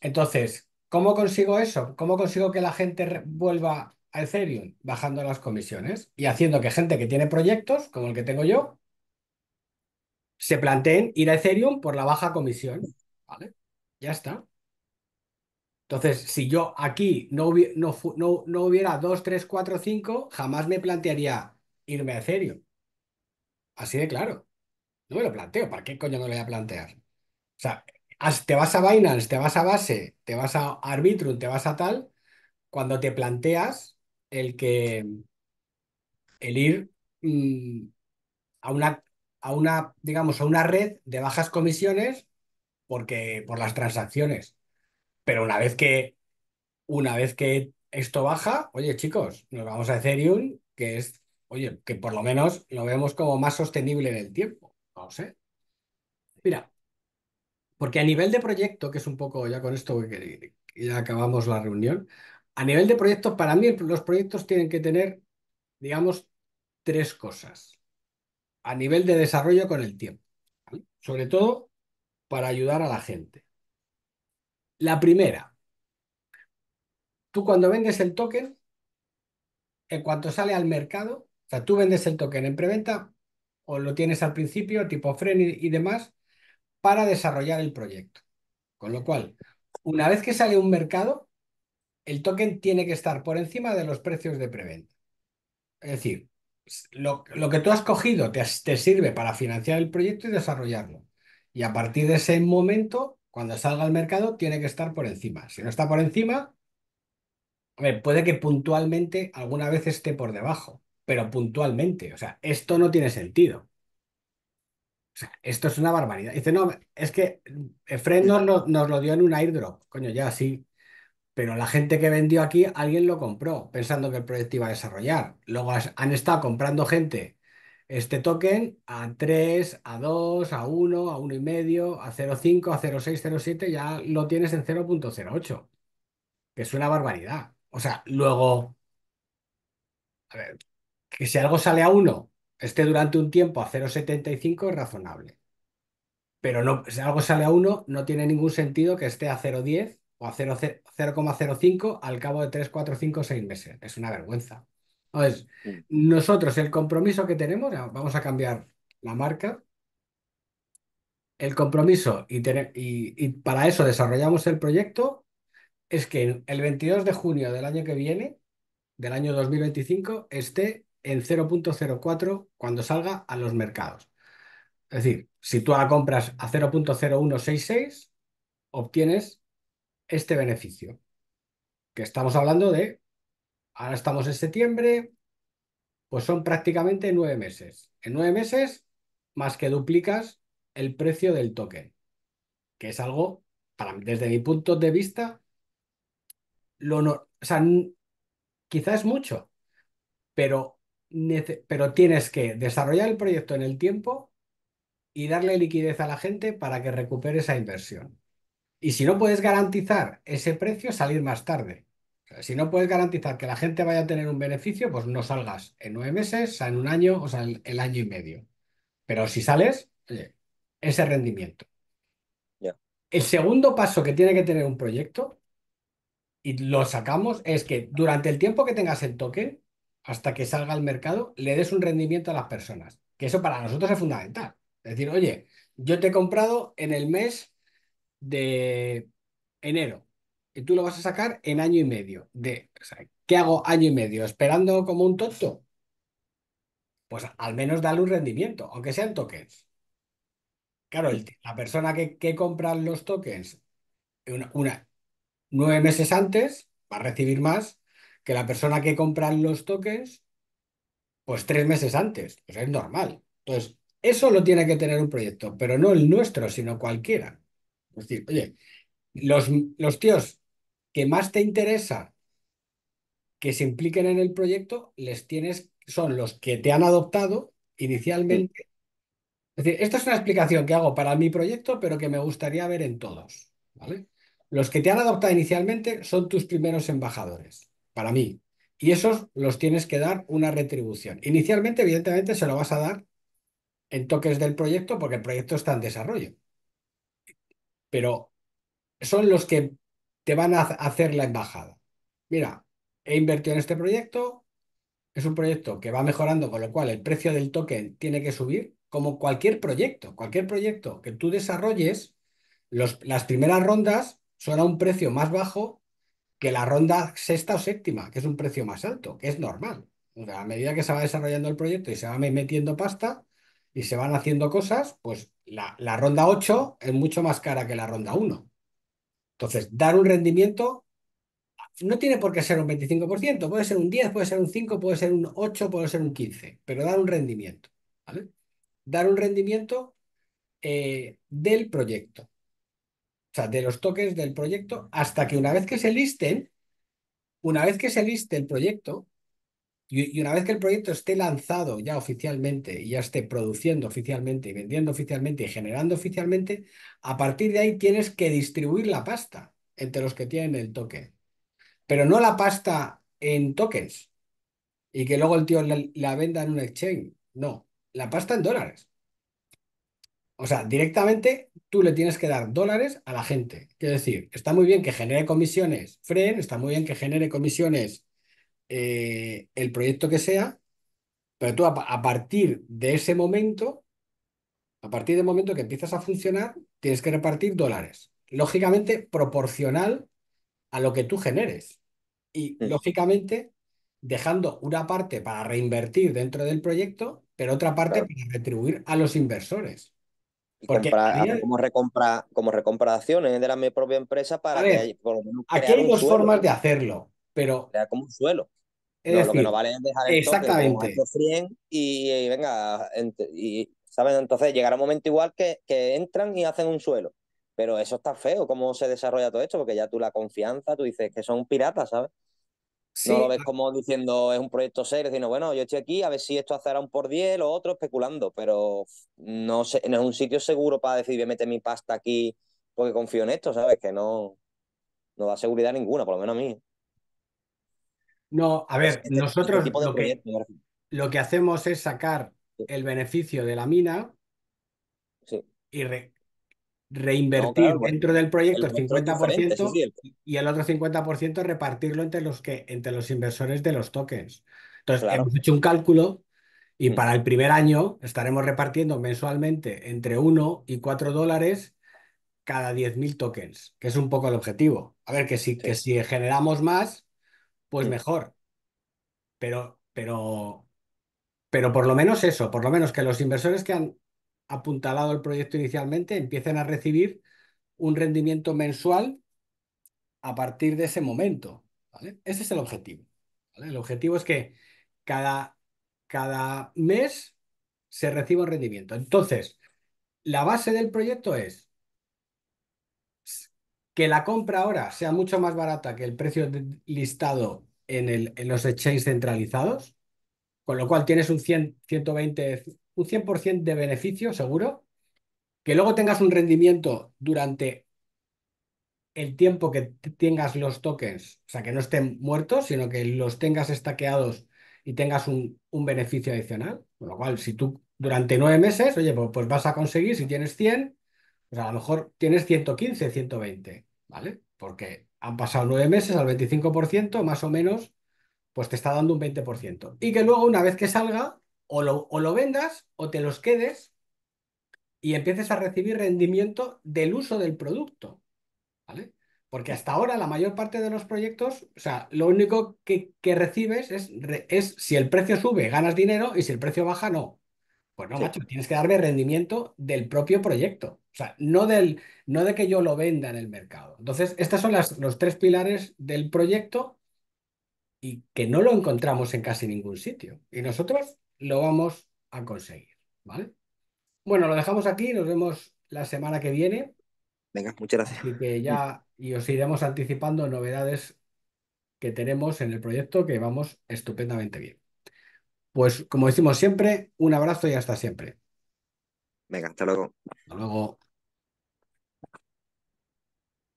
Entonces, ¿cómo consigo eso? ¿Cómo consigo que la gente vuelva a Ethereum? Bajando las comisiones y haciendo que gente que tiene proyectos, como el que tengo yo, se planteen ir a Ethereum por la baja comisión. ¿Vale? Ya está. Entonces, si yo aquí no, hubiera 2, 3, 4, 5, jamás me plantearía irme a Ethereum. Así de claro. No me lo planteo. ¿Para qué coño no lo voy a plantear? O sea, te vas a Binance, te vas a Base, te vas a Arbitrum, te vas a tal, cuando te planteas el que el ir mm, a una a una, digamos, a una red de bajas comisiones porque por las transacciones. Pero una vez que una vez que esto baja, oye, chicos, nos vamos a hacer Ethereum, que es, oye, que por lo menos lo vemos como más sostenible en el tiempo. No sé. Mira, porque a nivel de proyecto, que es un poco ya con esto que ya acabamos la reunión, a nivel de proyecto, para mí los proyectos tienen que tener, digamos, tres cosas. A nivel de desarrollo con el tiempo, sobre todo para ayudar a la gente. La primera, tú cuando vendes el token, en cuanto sale al mercado, o sea, tú vendes el token en preventa o lo tienes al principio, tipo Fren y demás, para desarrollar el proyecto. Con lo cual, una vez que sale un mercado, el token tiene que estar por encima de los precios de preventa. Es decir, lo, que tú has cogido te, te sirve para financiar el proyecto y desarrollarlo. Y a partir de ese momento, cuando salga al mercado, tiene que estar por encima. Si no está por encima, puede que puntualmente alguna vez esté por debajo, pero puntualmente. O sea, esto no tiene sentido esto es una barbaridad. Dice, no, es que Fred nos lo, dio en un airdrop. Coño, ya sí. Pero la gente que vendió aquí, alguien lo compró pensando que el proyecto iba a desarrollar. Luego han estado comprando gente este token a 3, a 2, a 1, a 1,5, a 0,5, a 0,6, 0,7, ya lo tienes en 0.08, que es una barbaridad. O sea, luego, a ver, que si algo sale a 1 esté durante un tiempo a 0,75 es razonable. Pero no, si algo sale a 1, no tiene ningún sentido que esté a 0,10 o a 0,05 al cabo de 3, 4, 5, 6 meses. Es una vergüenza. Entonces, nosotros el compromiso que tenemos, ah, vamos a cambiar la marca, el compromiso y, y, y, para eso desarrollamos el proyecto, es que el 22 de junio del año que viene, del año 2025, esté en 0.04 cuando salga a los mercados. Es decir, si tú la compras a 0.0166, obtienes este beneficio. Que estamos hablando de, ahora estamos en septiembre, pues son prácticamente nueve meses. En nueve meses, más que duplicas el precio del token, que es algo, para, desde mi punto de vista, lo o sea, quizás es mucho, pero pero tienes que desarrollar el proyecto en el tiempo y darle liquidez a la gente para que recupere esa inversión. Y si no puedes garantizar ese precio, salir más tarde. si no puedes garantizar que la gente vaya a tener un beneficio, pues no salgas en nueve meses, en un año o sea, el, año y medio. Pero si sales, ese rendimiento. El segundo paso que tiene que tener un proyecto, y lo sacamos, es que durante el tiempo que tengas el toque hasta que salga al mercado, le des un rendimiento a las personas. Que eso para nosotros es fundamental. Es decir, oye, yo te he comprado en el mes de enero y tú lo vas a sacar en año y medio. De, ¿Qué hago año y medio? ¿Esperando como un tonto? Pues al menos dale un rendimiento, aunque sean tokens. Claro, la persona que, que, compra los tokens una, nueve meses antes va a recibir más que la persona que compra los toques, pues tres meses antes. Pues es normal. Entonces, eso lo tiene que tener un proyecto, pero no el nuestro, sino cualquiera. Es decir, oye, los, los tíos que más te interesa que se impliquen en el proyecto, les tienes, son los que te han adoptado inicialmente. Es decir, esta es una explicación que hago para mi proyecto, pero que me gustaría ver en todos. ¿vale? Los que te han adoptado inicialmente son tus primeros embajadores para mí. Y esos los tienes que dar una retribución. Inicialmente, evidentemente, se lo vas a dar en toques del proyecto porque el proyecto está en desarrollo. Pero son los que te van a hacer la embajada. Mira, he invertido en este proyecto, es un proyecto que va mejorando, con lo cual el precio del token tiene que subir, como cualquier proyecto. Cualquier proyecto que tú desarrolles, las primeras rondas son a un precio más bajo que la ronda sexta o séptima, que es un precio más alto, que es normal. sea, a medida que se va desarrollando el proyecto y se va metiendo pasta y se van haciendo cosas, pues la, ronda 8 es mucho más cara que la ronda 1. Entonces, dar un rendimiento no tiene por qué ser un 25%, puede ser un 10, puede ser un 5, puede ser un 8, puede ser un 15, pero dar un rendimiento, Dar un rendimiento eh, del proyecto o sea, de los tokens del proyecto, hasta que una vez que se listen, una vez que se liste el proyecto, y, una vez que el proyecto esté lanzado ya oficialmente, y ya esté produciendo oficialmente, y vendiendo oficialmente, y generando oficialmente, a partir de ahí tienes que distribuir la pasta entre los que tienen el token. Pero no la pasta en tokens y que luego el tío la venda en un exchange. No, la pasta en dólares. O sea, directamente tú le tienes que dar dólares a la gente. Quiero decir, está muy bien que genere comisiones Fren, está muy bien que genere comisiones eh, el proyecto que sea, pero tú a, partir de ese momento, a partir del momento que empiezas a funcionar, tienes que repartir dólares. Lógicamente proporcional a lo que tú generes. Y lógicamente dejando una parte para reinvertir dentro del proyecto, pero otra parte para retribuir a los inversores como recompra, como recompra acciones de la mi propia empresa para que Aquí hay dos formas de hacerlo, pero. como un suelo. lo que nos vale es dejar exactamente. y, y, venga, y, ¿saben? Entonces llegará un momento igual que, que entran y hacen un suelo. Pero eso está feo, cómo se desarrolla todo esto, porque ya tú la confianza, tú dices que son piratas, ¿sabes? No lo ves como diciendo es un proyecto serio, sino bueno, yo estoy aquí a ver si esto hacerá un por 10, o otro especulando, pero no, sé, es un sitio seguro para decir voy a meter mi pasta aquí porque confío en esto, ¿sabes? Que no, no da seguridad ninguna, por lo menos a mí. No, a ver, este, este nosotros lo, que, hacemos es sacar el beneficio de la mina y reinvertir dentro del proyecto el 50% y el otro 50% repartirlo entre los que entre los inversores de los tokens. Entonces, hemos hecho un cálculo y mm. para el primer año estaremos repartiendo mensualmente entre 1 y 4 dólares cada 10.000 tokens, que es un poco el objetivo. A ver, que si, si generamos más, pues mm. mejor. Pero, pero, pero por lo menos eso, por lo menos que los inversores que han apuntalado el proyecto inicialmente empiecen a recibir un rendimiento mensual a partir de ese momento. ¿vale? Ese es el objetivo. El objetivo es que cada, cada mes se reciba un rendimiento. Entonces, la base del proyecto es que la compra ahora sea mucho más barata que el precio listado en, el, en los exchanges centralizados, con lo cual tienes un 120, un 100% de beneficio seguro, que luego tengas un rendimiento durante el tiempo que tengas los tokens, o sea, que no estén muertos, sino que los tengas estaqueados y tengas un, beneficio adicional. Con lo cual, si tú durante nueve meses, oye, pues, pues, vas a conseguir, si tienes 100, pues a lo mejor tienes 115, 120, ¿vale? Porque han pasado nueve meses al 25%, más o menos, pues te está dando un 20%. Y que luego, una vez que salga, o lo, vendas o te los quedes y empieces a recibir rendimiento del uso del producto. ¿Vale? Porque hasta ahora la mayor parte de los proyectos, o sea, lo único que, recibes es, es, si el precio sube, ganas dinero y si el precio baja, no. Pues no, macho, tienes que darme rendimiento del propio proyecto. O sea, no, del, no de que yo lo venda en el mercado. Entonces, estos son las, los tres pilares del proyecto y que no lo encontramos en casi ningún sitio. Y nosotros lo vamos a conseguir, ¿vale? Bueno, lo dejamos aquí, nos vemos la semana que viene. Venga, muchas gracias. Y que ya y os iremos anticipando novedades que tenemos en el proyecto que vamos estupendamente bien. Pues como decimos siempre, un abrazo y hasta siempre. Venga, hasta luego. Hasta luego.